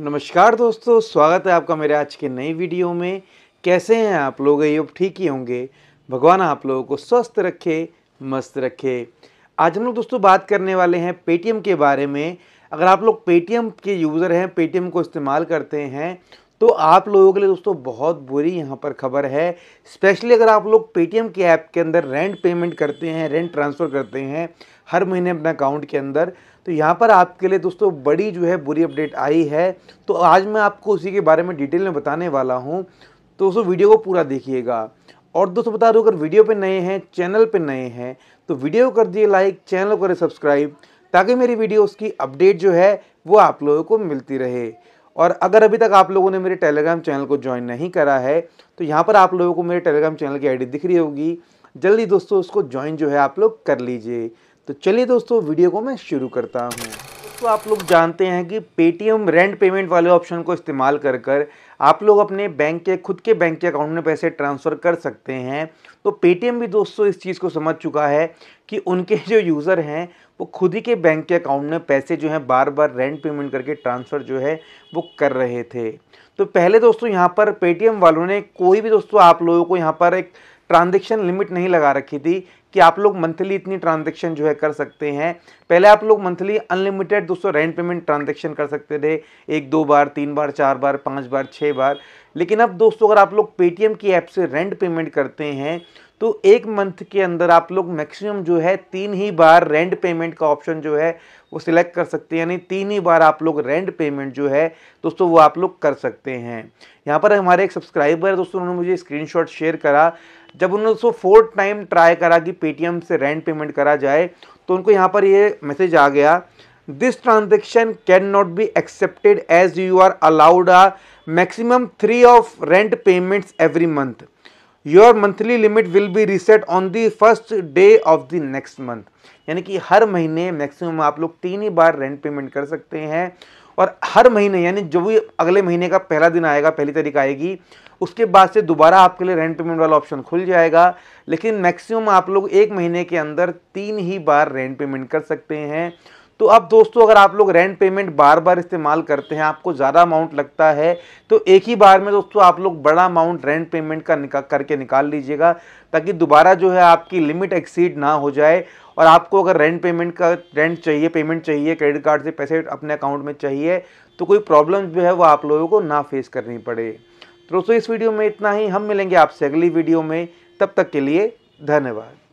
नमस्कार दोस्तों स्वागत है आपका मेरे आज के नई वीडियो में कैसे हैं आप लोग ये ठीक ही होंगे भगवान आप लोगों को स्वस्थ रखे मस्त रखे आज हम लोग दोस्तों बात करने वाले हैं पेटीएम के बारे में अगर आप लोग पेटीएम के यूज़र हैं पेटीएम को इस्तेमाल करते हैं तो आप लोगों के लिए दोस्तों बहुत बुरी यहाँ पर खबर है स्पेशली अगर आप लोग पेटीएम के ऐप के अंदर रेंट पेमेंट करते हैं रेंट ट्रांसफ़र करते हैं हर महीने अपने अकाउंट के अंदर तो यहाँ पर आपके लिए दोस्तों बड़ी जो है बुरी अपडेट आई है तो आज मैं आपको उसी के बारे में डिटेल में बताने वाला हूँ तो दोस्तों वीडियो को पूरा देखिएगा और दोस्तों बता दूँ अगर वीडियो पे नए हैं चैनल पे नए हैं तो वीडियो कर दिए लाइक चैनल करें सब्सक्राइब ताकि मेरी वीडियोस की अपडेट जो है वो आप लोगों को मिलती रहे और अगर अभी तक आप लोगों ने मेरे टेलीग्राम चैनल को ज्वाइन नहीं करा है तो यहाँ पर आप लोगों को मेरे टेलीग्राम चैनल की आईडी दिख रही होगी जल्दी दोस्तों उसको ज्वाइन जो है आप लोग कर लीजिए तो चलिए दोस्तों वीडियो को मैं शुरू करता हूँ दोस्तों आप लोग जानते हैं कि पेटीएम रेंट पेमेंट वाले ऑप्शन को इस्तेमाल कर कर आप लोग अपने बैंक के खुद के बैंक के अकाउंट में पैसे ट्रांसफ़र कर सकते हैं तो पेटीएम भी दोस्तों इस चीज़ को समझ चुका है कि उनके जो यूज़र हैं वो खुद ही के बैंक के अकाउंट में पैसे जो हैं बार बार रेंट पेमेंट करके ट्रांसफ़र जो है वो कर रहे थे तो पहले दोस्तों यहाँ पर पेटीएम वालों ने कोई भी दोस्तों आप लोगों को यहाँ पर एक ट्रांजेक्शन लिमिट नहीं लगा रखी थी कि आप लोग मंथली इतनी ट्रांजेक्शन जो है कर सकते हैं पहले आप लोग मंथली अनलिमिटेड दोस्तों रेंट पेमेंट ट्रांजेक्शन कर सकते थे एक दो बार तीन बार चार बार पाँच बार छः बार लेकिन अब दोस्तों अगर आप लोग पेटीएम की ऐप से रेंट पेमेंट करते हैं तो एक मंथ के अंदर आप लोग मैक्सिमम जो है तीन ही बार रेंट पेमेंट का ऑप्शन जो है वो सिलेक्ट कर सकते हैं यानी तीन ही बार आप लोग रेंट पेमेंट जो है दोस्तों वो आप लोग कर सकते हैं यहाँ पर हमारे एक सब्सक्राइबर है दोस्तों उन्होंने मुझे स्क्रीनशॉट शेयर करा जब उन्होंने दोस्तों फोर्थ टाइम ट्राई करा कि पेटीएम से रेंट पेमेंट करा जाए तो उनको यहाँ पर ये मैसेज आ गया this transaction can not be accepted as you are allowed a maximum three of rent payments every month your monthly limit will be reset on the first day of the next month यानी कि हर महीने maximum आप लोग तीन ही बार rent payment कर सकते हैं और हर महीने यानी जो भी अगले महीने का पहला दिन आएगा पहली तारीख आएगी उसके बाद से दोबारा आपके लिए रेंट पेमेंट वाला ऑप्शन खुल जाएगा लेकिन मैक्सिमम आप लोग एक महीने के अंदर तीन ही बार रेंट पेमेंट कर सकते हैं तो अब दोस्तों अगर आप लोग रेंट पेमेंट बार बार इस्तेमाल करते हैं आपको ज़्यादा अमाउंट लगता है तो एक ही बार में दोस्तों आप लोग बड़ा अमाउंट रेंट पेमेंट का निका करके निकाल लीजिएगा ताकि दोबारा जो है आपकी लिमिट एक्सीड ना हो जाए और आपको अगर रेंट पेमेंट का रेंट चाहिए पेमेंट चाहिए क्रेडिट कार्ड से पैसे अपने अकाउंट में चाहिए तो कोई प्रॉब्लम जो है वो आप लोगों को ना फेस करनी पड़े तो दोस्तों इस वीडियो में इतना ही हम मिलेंगे आपसे अगली वीडियो में तब तक के लिए धन्यवाद